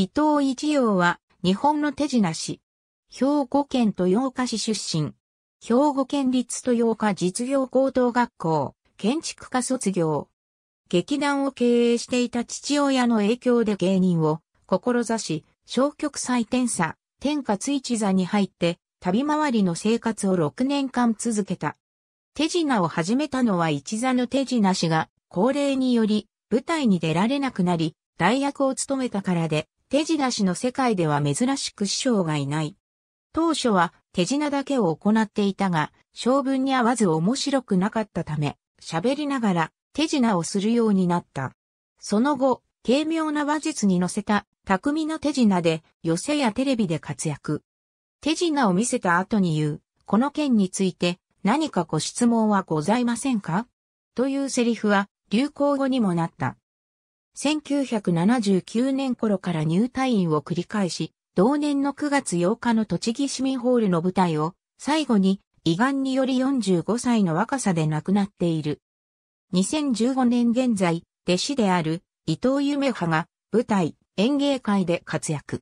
伊藤一葉は日本の手品師。兵庫県豊岡市出身。兵庫県立豊岡実業高等学校、建築科卒業。劇団を経営していた父親の影響で芸人を志し、小曲祭天佐、天下追一座に入って、旅回りの生活を6年間続けた。手品を始めたのは一座の手品師が、高齢により、舞台に出られなくなり、代役を務めたからで、手品師の世界では珍しく師匠がいない。当初は手品だけを行っていたが、性分に合わず面白くなかったため、喋りながら手品をするようになった。その後、軽妙な話術に乗せた巧み手品で寄せやテレビで活躍。手品を見せた後に言う、この件について何かご質問はございませんかというセリフは流行語にもなった。1979年頃から入退院を繰り返し、同年の9月8日の栃木市民ホールの舞台を、最後に、胃がんにより45歳の若さで亡くなっている。2015年現在、弟子である伊藤夢葉が舞台、演芸会で活躍。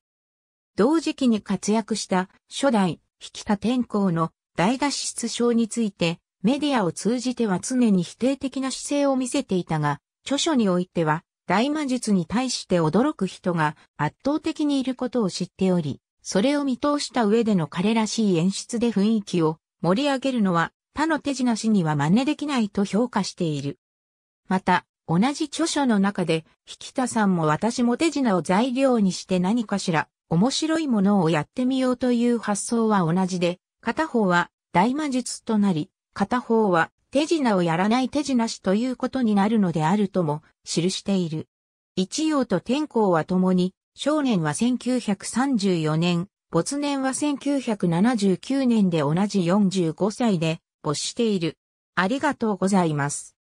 同時期に活躍した初代、引田天功の大脱出症について、メディアを通じては常に否定的な姿勢を見せていたが、著書においては、大魔術に対して驚く人が圧倒的にいることを知っており、それを見通した上での彼らしい演出で雰囲気を盛り上げるのは他の手品師には真似できないと評価している。また、同じ著書の中で、引田さんも私も手品を材料にして何かしら面白いものをやってみようという発想は同じで、片方は大魔術となり、片方は手品をやらない手品師ということになるのであるとも記している。一葉と天皇は共に、少年は1934年、没年は1979年で同じ45歳で没している。ありがとうございます。